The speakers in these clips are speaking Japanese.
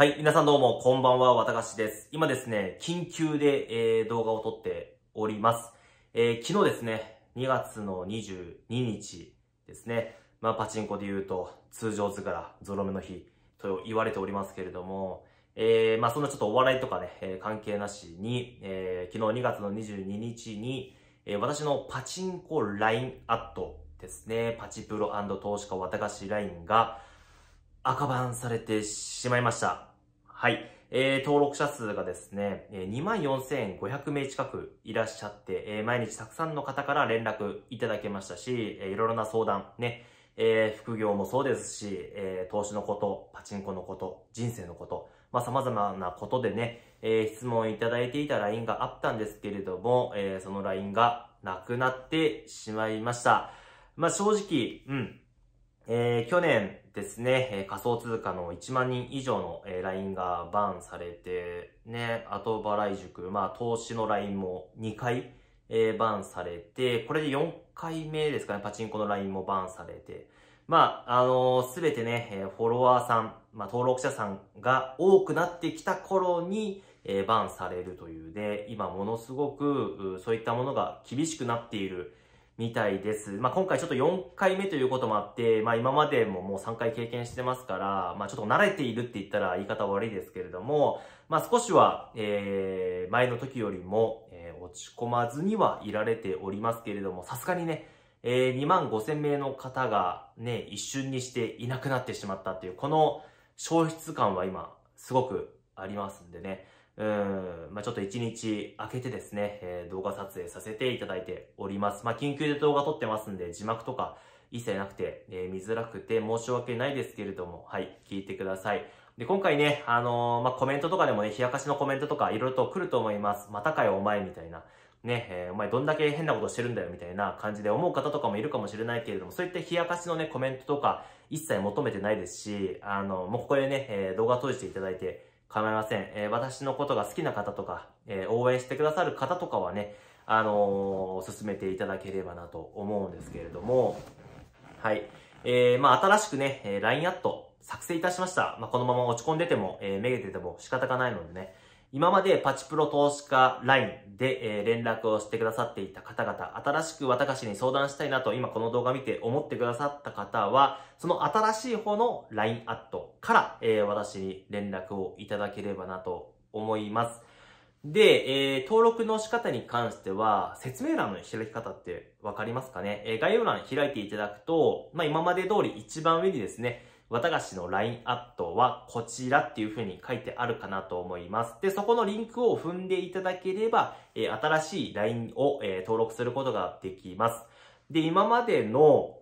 はい、皆さんどうも、こんばんは、わたがしです。今ですね、緊急で、えー、動画を撮っております。えー、昨日ですね、2月の22日ですね、まあ、パチンコで言うと、通常図からゾロ目の日と言われておりますけれども、えー、まあ、そんなちょっとお笑いとかね、えー、関係なしに、えー、昨日2月の22日に、えー、私のパチンコラインアットですね、パチプロ投資家わたがしラインが、赤番されてしまいました。はい。えー、登録者数がですね、24,500名近くいらっしゃって、えー、毎日たくさんの方から連絡いただけましたし、えー、いろいろな相談、ね、えー、副業もそうですし、えー、投資のこと、パチンコのこと、人生のこと、まあ、様々なことでね、えー、質問いただいていた LINE があったんですけれども、えー、その LINE がなくなってしまいました。まあ、正直、うん、えー、去年ですね、えー、仮想通貨の1万人以上の、えー、LINE がバンされて、ね、後払い塾、まあ投資の LINE も2回、えー、バンされて、これで4回目ですかね、パチンコの LINE もバンされて、まあ、あのす、べてね、えー、フォロワーさん、まあ、登録者さんが多くなってきた頃に、えー、バンされるというで、今ものすごく、そういったものが厳しくなっている、みたいです。まあ、今回ちょっと4回目ということもあって、まあ、今までももう3回経験してますから、まあ、ちょっと慣れているって言ったら言い方悪いですけれども、まあ、少しは、えー、前の時よりも、えー、落ち込まずにはいられておりますけれども、さすがにね、えー、2万5千名の方がね、一瞬にしていなくなってしまったっていう、この消失感は今、すごくありますんでね。うん、まあ、ちょっと一日空けてですね、えー、動画撮影させていただいております。まあ、緊急で動画撮ってますんで、字幕とか一切なくて、えー、見づらくて申し訳ないですけれども、はい、聞いてください。で、今回ね、あのー、まあ、コメントとかでもね、冷やかしのコメントとかいろいろと来ると思います。またかよ、お前、みたいな。ね、えー、お前どんだけ変なことしてるんだよみたいな感じで思う方とかもいるかもしれないけれども、そういった冷やかしのね、コメントとか一切求めてないですし、あの、もうここでね、えー、動画閉じていただいて、構いません。えー、私のことが好きな方とか、えー、応援してくださる方とかはね、あのー、進めていただければなと思うんですけれども、はい。えー、まあ、新しくね、LINE アット作成いたしました。まあ、このまま落ち込んでても、えー、めげてても仕方がないのでね、今までパチプロ投資家 LINE で、え連絡をしてくださっていた方々、新しく私に相談したいなと今この動画見て思ってくださった方は、その新しい方の LINE アットから、え私に連絡をいただければなと思います。で、え登録の仕方に関しては、説明欄の開き方ってわかりますかね、え概要欄開いていただくと、まあ、今まで通り一番上にですね、綿菓子の LINE アットはこちらっていう風に書いてあるかなと思います。で、そこのリンクを踏んでいただければ、えー、新しい LINE を、えー、登録することができます。で、今までの、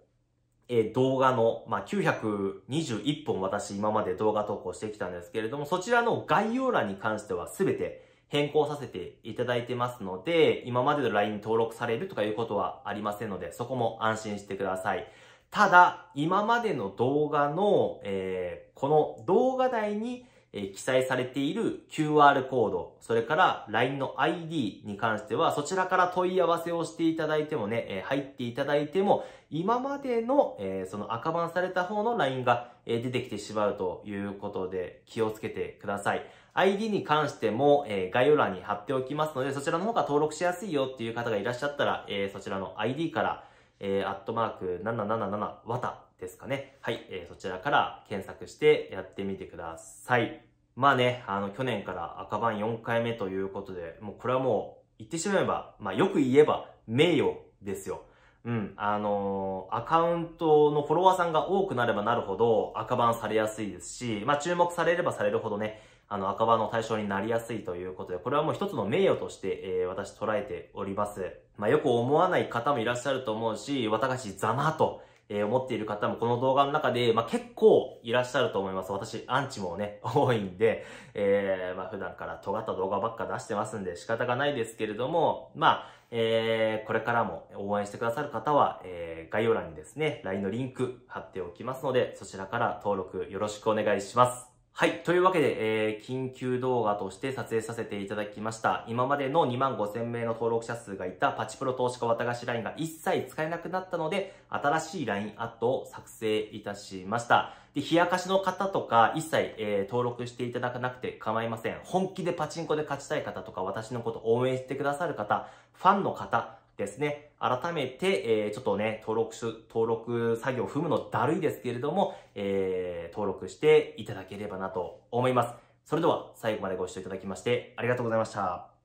えー、動画の、まあ、921本私今まで動画投稿してきたんですけれども、そちらの概要欄に関しては全て変更させていただいてますので、今までの LINE 登録されるとかいうことはありませんので、そこも安心してください。ただ、今までの動画の、えー、この動画内に、えー、記載されている QR コード、それから LINE の ID に関しては、そちらから問い合わせをしていただいてもね、えー、入っていただいても、今までの、えー、その赤番された方の LINE が、えー、出てきてしまうということで、気をつけてください。ID に関しても、えー、概要欄に貼っておきますので、そちらの方が登録しやすいよっていう方がいらっしゃったら、えー、そちらの ID から、えー、アットマーク777わたですかね。はい、えー、そちらから検索してやってみてください。まあね、あの、去年から赤番4回目ということで、もうこれはもう、言ってしまえば、まあよく言えば、名誉ですよ。うん、あのー、アカウントのフォロワーさんが多くなればなるほど赤番されやすいですし、まあ注目されればされるほどね、あの、赤羽の対象になりやすいということで、これはもう一つの名誉として、えー、私捉えております。まあ、よく思わない方もいらっしゃると思うし、私、ざまと、えー、思っている方もこの動画の中で、まあ、結構いらっしゃると思います。私、アンチもね、多いんで、えー、まあ、普段から尖った動画ばっか出してますんで仕方がないですけれども、まあ、えー、これからも応援してくださる方は、えー、概要欄にですね、LINE のリンク貼っておきますので、そちらから登録よろしくお願いします。はい。というわけで、えー、緊急動画として撮影させていただきました。今までの2万5 0名の登録者数がいたパチプロ投資家綿菓子 LINE が一切使えなくなったので、新しい LINE アットを作成いたしました。で、冷やかしの方とか、一切、えー、登録していただかなくて構いません。本気でパチンコで勝ちたい方とか、私のこと応援してくださる方、ファンの方、ですね、改めて、えー、ちょっとね、登録し、登録作業を踏むのだるいですけれども、えー、登録していただければなと思います。それでは最後までご視聴いただきましてありがとうございました。